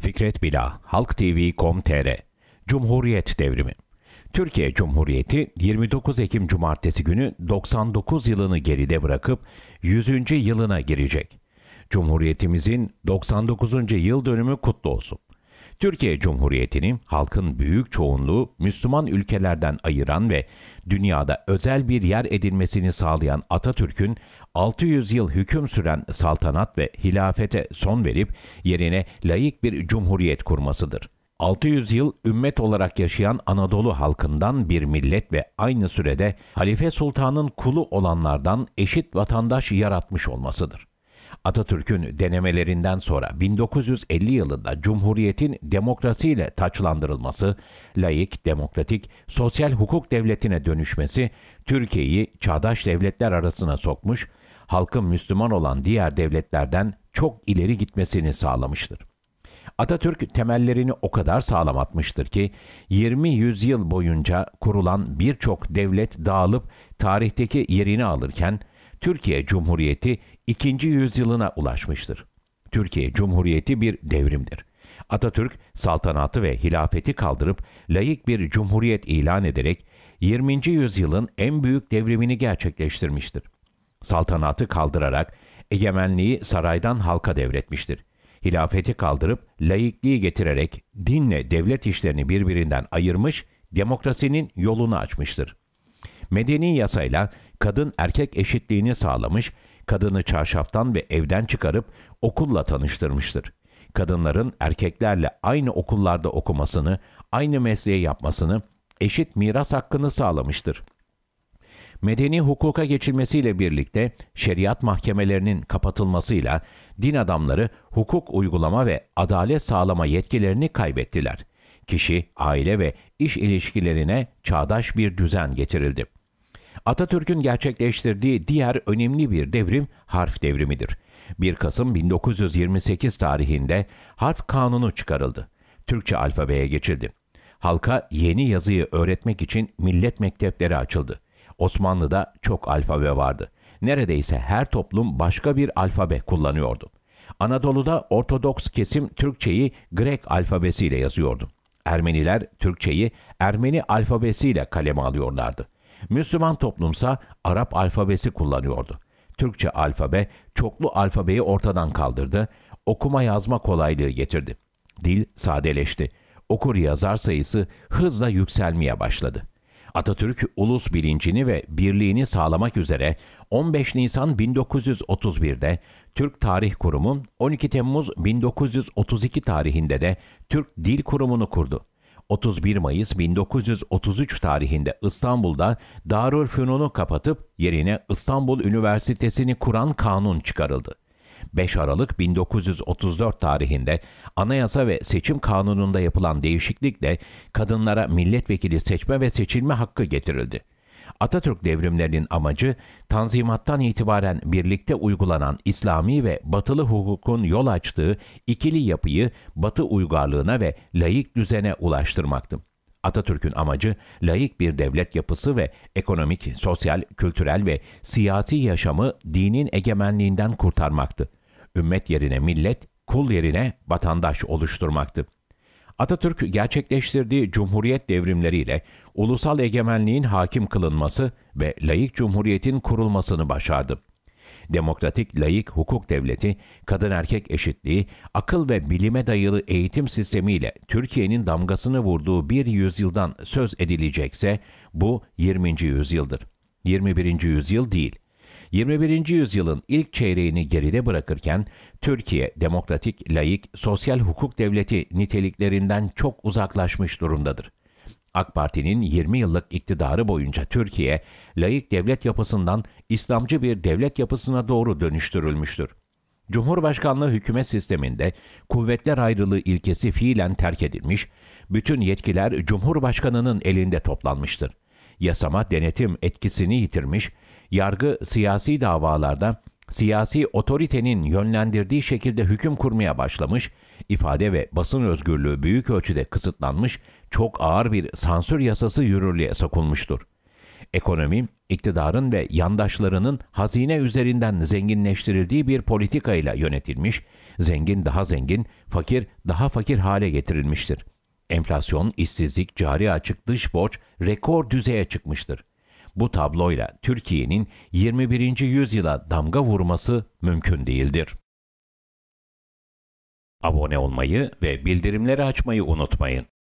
Fikret Bila, TV.com.tr. Cumhuriyet Devrimi Türkiye Cumhuriyeti 29 Ekim Cumartesi günü 99 yılını geride bırakıp 100. yılına girecek. Cumhuriyetimizin 99. yıl dönümü kutlu olsun. Türkiye Cumhuriyeti'ni halkın büyük çoğunluğu Müslüman ülkelerden ayıran ve dünyada özel bir yer edilmesini sağlayan Atatürk'ün 600 yıl hüküm süren saltanat ve hilafete son verip yerine layık bir cumhuriyet kurmasıdır. 600 yıl ümmet olarak yaşayan Anadolu halkından bir millet ve aynı sürede Halife Sultan'ın kulu olanlardan eşit vatandaş yaratmış olmasıdır. Atatürk'ün denemelerinden sonra 1950 yılında Cumhuriyet'in demokrasiyle taçlandırılması, layık, demokratik, sosyal hukuk devletine dönüşmesi Türkiye'yi çağdaş devletler arasına sokmuş, halkın Müslüman olan diğer devletlerden çok ileri gitmesini sağlamıştır. Atatürk temellerini o kadar sağlam atmıştır ki 20 yüzyıl boyunca kurulan birçok devlet dağılıp tarihteki yerini alırken Türkiye Cumhuriyeti ikinci yüzyılına ulaşmıştır. Türkiye Cumhuriyeti bir devrimdir. Atatürk saltanatı ve hilafeti kaldırıp layık bir cumhuriyet ilan ederek 20. yüzyılın en büyük devrimini gerçekleştirmiştir. Saltanatı kaldırarak egemenliği saraydan halka devretmiştir. Hilafeti kaldırıp laikliği getirerek dinle devlet işlerini birbirinden ayırmış, demokrasinin yolunu açmıştır. Medeni yasayla kadın erkek eşitliğini sağlamış, kadını çarşaftan ve evden çıkarıp okulla tanıştırmıştır. Kadınların erkeklerle aynı okullarda okumasını, aynı mesleği yapmasını, eşit miras hakkını sağlamıştır. Medeni hukuka geçilmesiyle birlikte şeriat mahkemelerinin kapatılmasıyla din adamları hukuk uygulama ve adalet sağlama yetkilerini kaybettiler. Kişi, aile ve iş ilişkilerine çağdaş bir düzen getirildi. Atatürk'ün gerçekleştirdiği diğer önemli bir devrim harf devrimidir. 1 Kasım 1928 tarihinde harf kanunu çıkarıldı. Türkçe alfabeye geçildi. Halka yeni yazıyı öğretmek için millet mektepleri açıldı. Osmanlı'da çok alfabe vardı. Neredeyse her toplum başka bir alfabe kullanıyordu. Anadolu'da Ortodoks kesim Türkçeyi Grek alfabesiyle yazıyordu. Ermeniler Türkçeyi Ermeni alfabesiyle kaleme alıyorlardı. Müslüman toplumsa Arap alfabesi kullanıyordu. Türkçe alfabe çoklu alfabeyi ortadan kaldırdı, okuma yazma kolaylığı getirdi. Dil sadeleşti. Okur yazar sayısı hızla yükselmeye başladı. Atatürk ulus bilincini ve birliğini sağlamak üzere 15 Nisan 1931'de Türk Tarih Kurumu, 12 Temmuz 1932 tarihinde de Türk Dil Kurumu'nu kurdu. 31 Mayıs 1933 tarihinde İstanbul'da Darülfünun'u kapatıp yerine İstanbul Üniversitesi'ni kuran kanun çıkarıldı. 5 Aralık 1934 tarihinde Anayasa ve Seçim Kanunu'nda yapılan değişiklikle kadınlara milletvekili seçme ve seçilme hakkı getirildi. Atatürk devrimlerinin amacı Tanzimat'tan itibaren birlikte uygulanan İslami ve Batılı hukukun yol açtığı ikili yapıyı Batı uygarlığına ve laik düzene ulaştırmaktı. Atatürk'ün amacı laik bir devlet yapısı ve ekonomik, sosyal, kültürel ve siyasi yaşamı dinin egemenliğinden kurtarmaktı. Ümmet yerine millet, kul yerine vatandaş oluşturmaktı. Atatürk gerçekleştirdiği cumhuriyet devrimleriyle ulusal egemenliğin hakim kılınması ve layık cumhuriyetin kurulmasını başardı. Demokratik layık hukuk devleti, kadın erkek eşitliği, akıl ve bilime dayalı eğitim sistemiyle Türkiye'nin damgasını vurduğu bir yüzyıldan söz edilecekse bu 20. yüzyıldır. 21. yüzyıl değil. 21. yüzyılın ilk çeyreğini geride bırakırken Türkiye demokratik, layık, sosyal hukuk devleti niteliklerinden çok uzaklaşmış durumdadır. AK Parti'nin 20 yıllık iktidarı boyunca Türkiye, layık devlet yapısından İslamcı bir devlet yapısına doğru dönüştürülmüştür. Cumhurbaşkanlığı hükümet sisteminde kuvvetler ayrılığı ilkesi fiilen terk edilmiş, bütün yetkiler Cumhurbaşkanının elinde toplanmıştır. Yasama denetim etkisini yitirmiş, yargı siyasi davalarda siyasi otoritenin yönlendirdiği şekilde hüküm kurmaya başlamış, ifade ve basın özgürlüğü büyük ölçüde kısıtlanmış, çok ağır bir sansür yasası yürürlüğe sokulmuştur. Ekonomi, iktidarın ve yandaşlarının hazine üzerinden zenginleştirildiği bir politikayla yönetilmiş, zengin daha zengin, fakir daha fakir hale getirilmiştir. Enflasyon, işsizlik, cari açık, dış borç rekor düzeye çıkmıştır bu tabloyla Türkiye'nin 21. yüzyıla damga vurması mümkün değildir. Abone olmayı ve bildirimleri açmayı unutmayın.